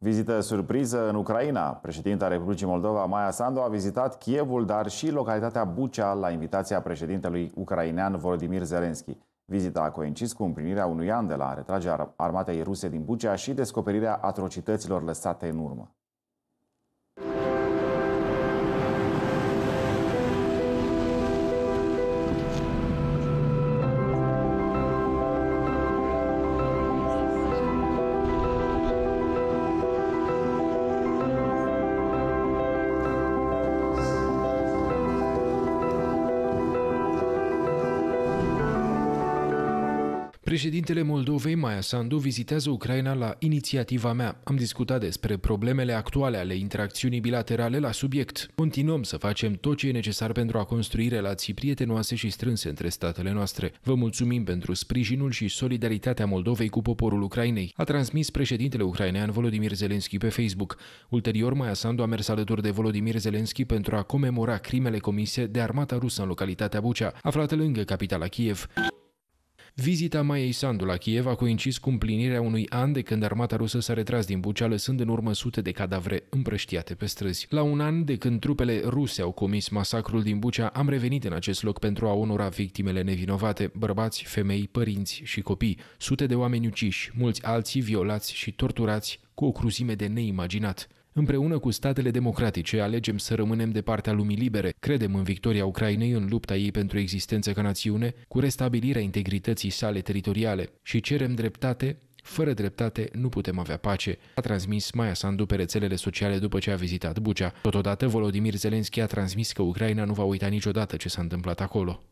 Vizită surpriză în Ucraina. Președinta Republicii Moldova, Maia Sandu, a vizitat Kievul, dar și localitatea Bucea, la invitația președintelui ucrainean Volodimir Zelensky. Vizita a coincis cu împlinirea unui an de la retragerea armatei ruse din Bucea și descoperirea atrocităților lăsate în urmă. Președintele Moldovei, Maia Sandu, vizitează Ucraina la inițiativa mea. Am discutat despre problemele actuale ale interacțiunii bilaterale la subiect. Continuăm să facem tot ce e necesar pentru a construi relații prietenoase și strânse între statele noastre. Vă mulțumim pentru sprijinul și solidaritatea Moldovei cu poporul Ucrainei, a transmis președintele ucrainean Volodimir Zelenski pe Facebook. Ulterior, Maia Sandu a mers alături de Volodimir Zelenski pentru a comemora crimele comise de armata rusă în localitatea Bucea, aflată lângă capitala Kiev. Vizita Maiei Sandu la Kiev a coincis cu împlinirea unui an de când armata rusă s-a retras din Bucea, lăsând în urmă sute de cadavre împrăștiate pe străzi. La un an de când trupele ruse au comis masacrul din Bucea, am revenit în acest loc pentru a onora victimele nevinovate, bărbați, femei, părinți și copii, sute de oameni uciși, mulți alții violați și torturați cu o cruzime de neimaginat. Împreună cu statele democratice alegem să rămânem de partea lumii libere, credem în victoria Ucrainei în lupta ei pentru existență ca națiune, cu restabilirea integrității sale teritoriale și cerem dreptate fără dreptate nu putem avea pace, a transmis Maia Sandu pe rețelele sociale după ce a vizitat Bucea. Totodată, Volodimir Zelenski a transmis că Ucraina nu va uita niciodată ce s-a întâmplat acolo.